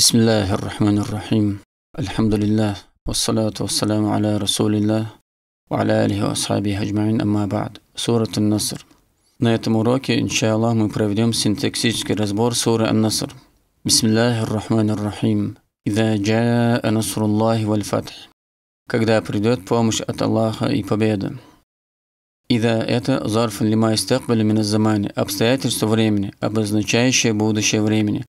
بسم الله الرحمن الرحيم الحمد لله والصلاة والسلام على رسول الله وعلى آله وأصحابه أجمعين أما بعد سورة النصر На этом إن شاء الله проведем синтаксический разбор суры Ан-Наср. بسم الله الرحمن الرحيم إذا جاء نصر الله والفتح Когда придет بومش от الله и победа. إذا это ظرف لما يستقبل من الزمان обстоятельство времени, обозначающее будущее времени.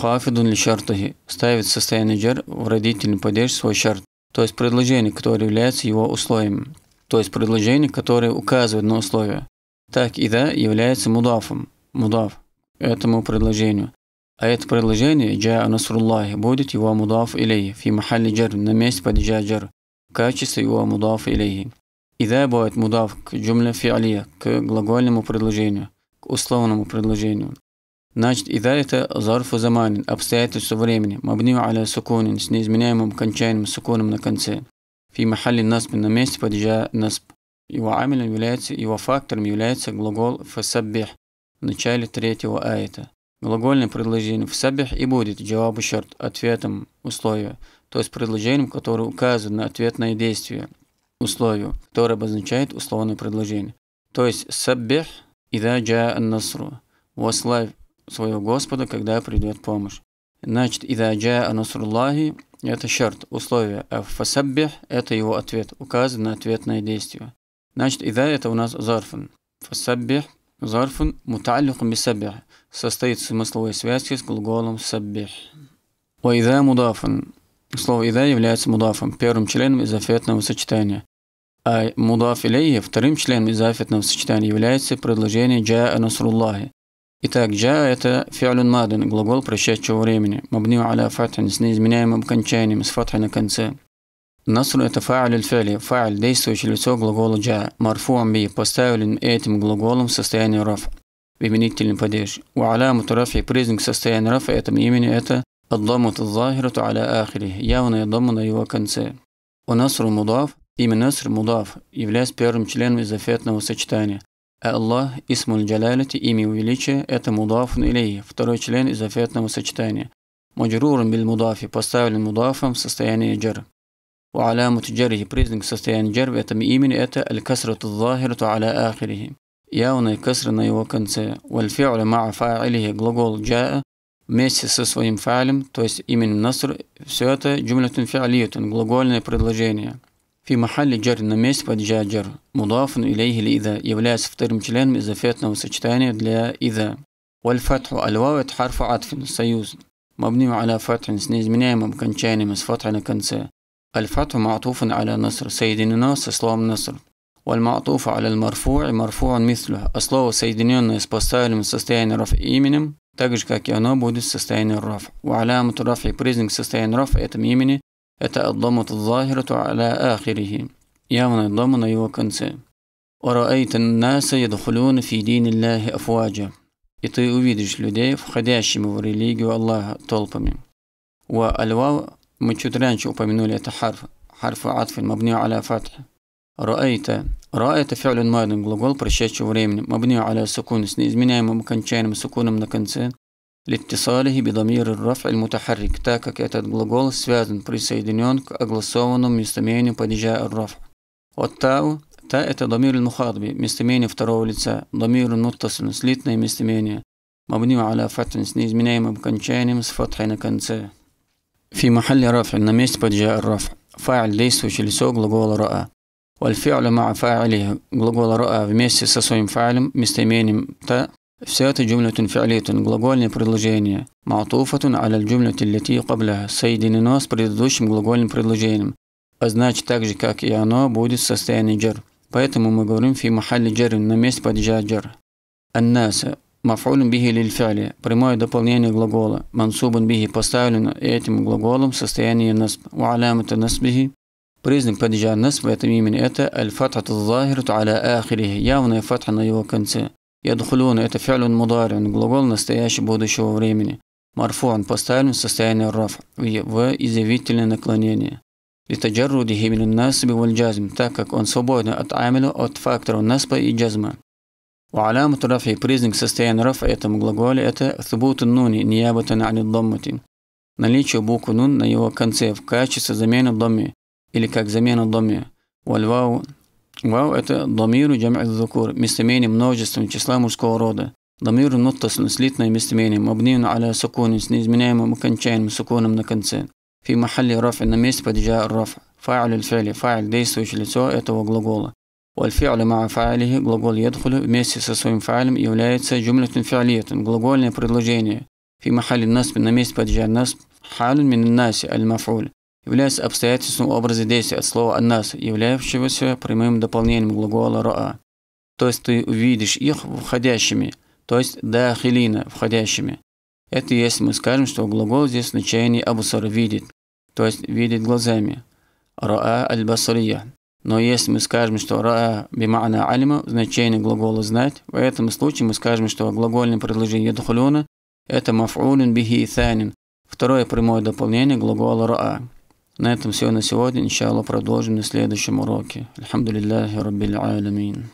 Хафидун ли шартахи ставит состояние джар в родительный падеж свой шарт, то есть предложение, которое является его условием, то есть предложение, которое указывает на условия. Так и да является мудафом, мудаф этому предложению. А это предложение «Джа Насруллахи» будет его мудаф илейхи, фи махалли джар, на месте под джар, в качестве его мудаф илейхи. И да будет мудаф к джумля фиалия, к глагольному предложению, к условному предложению. Значит, и да, это зарфу заманин, обстоятельства времени, мабнию аля сукунин, с неизменяемым кончаемым сукуном на конце. Фи махалли насб на месте падежа насб. Его амилем является, его фактором является глагол фасаббих в начале третьего аята. Глагольное предложение фасаббих и будет джавабу шарт, ответом условия, то есть предложением, которое указывает на ответное действие, условию, которое обозначает условное предложение. То есть саббих, ида джа насру, вославь своего Господа, когда придет помощь. Значит, «Ида джаа насруллахи» – это шарт, условие, а «фасаббих» – это его ответ, указан на ответное действие. Значит, «Ида» – это у нас «зарфан». «Фасаббих» – «зарфан» – «муталлихум бисаббих» – состоит в смысловой связи с глаголом «саббих». ида «мудафан» – слово «ида» является мудафом, первым членом изофетного сочетания. А мудаф илейя вторым членом изофетного сочетания является предложение «джаа насруллахи», Итак, джа – это фиалюн мадун, глагол прошедшего времени. Мабнию аля фатхан с неизменяемым окончанием, с фатха на конце. Наср – это фааль фали, фааль – действующее лицо глагола джа. Марфуам би – поставлен этим глаголом в состоянии раф, именительный падеж. У аля мутарафи – признак состояния рафа этом имени – это الضمة الظاهرة على آخره явная дома на его конце. У насру мудав имя наср мудав являясь первым членом изофетного сочетания. Аллах, Исмуль Джалалити, имя величия, это мудафун илей, второй член из афетного сочетания. Маджрурун бил мудафи, поставлен мудафом в состоянии джар. У аляму джарихи, признак состояния джар в этом имени это аль الكسرة الظاهرة аля ахирихи. явная касра на его конце والفعل маа фаилихи, глагол джаа, вместе со своим файлем, то есть именем наср, все это джумлятун фиалиютун, глагольное предложение. في محل جر نميس بدجا جر مضاف إليه لإذا يولاس في ترمجلين مزفيتنا وسجتاني إذا والفتح الواو حرف عطف سيوز مبني على فتح سنيز من أمام كنشاني مس فتح نكنسة الفتح معطوف على نصر سيدنا ناس إسلام نصر والمعطوف على المرفوع مرفوع مثله أصله سيدنا ناس بستايل من سستين رفع إيمنم تجش كاكي أنا بودي سستين الرفع وعلامة رفع بريزنج سستين رفع إتم اتأضمت الظاهرة على آخره يا ضمن يوكنسي ورأيت الناس يدخلون في دين الله أفواجا и ты увидишь людей, входящими в религию Аллаха толпами. Ва альвав, мы чуть раньше упомянули это харф, харф атф, мабни аля фатха. Раайта. Ра – это фиолин майдан, глагол прошедшего времени, мабни аля сукун, с неизменяемым окончанием сукуном на конце, لاتصاله بضمير الرفع المتحرك, так как этот глагол связан, присоединен к огласованному местоимению падежа الرفع. والتاء – та – это ضمير المخاطب, местоимение второго лица, ضمير متصل, слитное местоимение, مبني على فتح с неизменяемым окончанием с фатхой на конце. في محل رفع на месте падежа الرفع. Фа'ль – действующее лицо глагола ра'а. والفعل مع فاعله глагол ра'а вместе со своим фа'лем, местоимением та Вся эта джумлятун фиолетун – глагольное предложение. Маутуфатун аля джумляти лети кабля – соединено с предыдущим глагольным предложением. А значит, так же, как и оно, будет в состоянии джар. Поэтому мы говорим фи махали джарин на месте падежа джар. Аннаса – мафулун бихи лильфяли – прямое дополнение глагола. мансубан бихи – поставлено этим глаголом в состоянии у Ва алямата насбихи Признак падежа насба – это именно это аль-фатхату захирту аля ахирихи – явная фатха на его конце. Ядхулюн – это фиалюн мударин, глагол настоящего будущего времени. Марфуан поставлен в состояние раф, в изъявительное наклонение. Литаджаррудихи мин насби валь джазм, так как он свободен от амиля, от факторов наспа и джазма. у Уалямат рафи, признак состояния рафа этому глаголе – это субуту нуни, ниябатан ани даммати. Наличие буквы нун на его конце в качестве замены домми или как замена домми. Вальвау Вау – это дамиру джам'ат закур, местоимение множественного числа мужского рода. Дамиру муттаслин, слитное местоимение, мабнин аля сукуни, с неизменяемым окончанием сукуном на конце. Фи махалли раф на месте падежа раф. Фа'аль аль-фали, фа'аль – действующее лицо этого глагола. والفعل مع فاعله глагол يدخل вместе со своим фа'алем является جملة فعلية глагольное предложение في محل النصب на месте падежа насб حال من аль المفعول является обстоятельством образа действия от слова «аннас», являющегося прямым дополнением глагола «роа». То есть ты увидишь их входящими, то есть «дахилина» – входящими. Это если мы скажем, что глагол здесь в значении «абусар» – «видит», то есть «видит глазами». «Роа аль-басария». Но если мы скажем, что «раа» бимана алима, значение глагола «знать», в этом случае мы скажем, что глагольное предложение «ядхулюна» – это «мафулюн бихи и второе прямое дополнение глагола «раа». На этом все на сегодня. Иншаллах продолжим на следующем уроке. Алхамдулиллахи Раббил Алямин.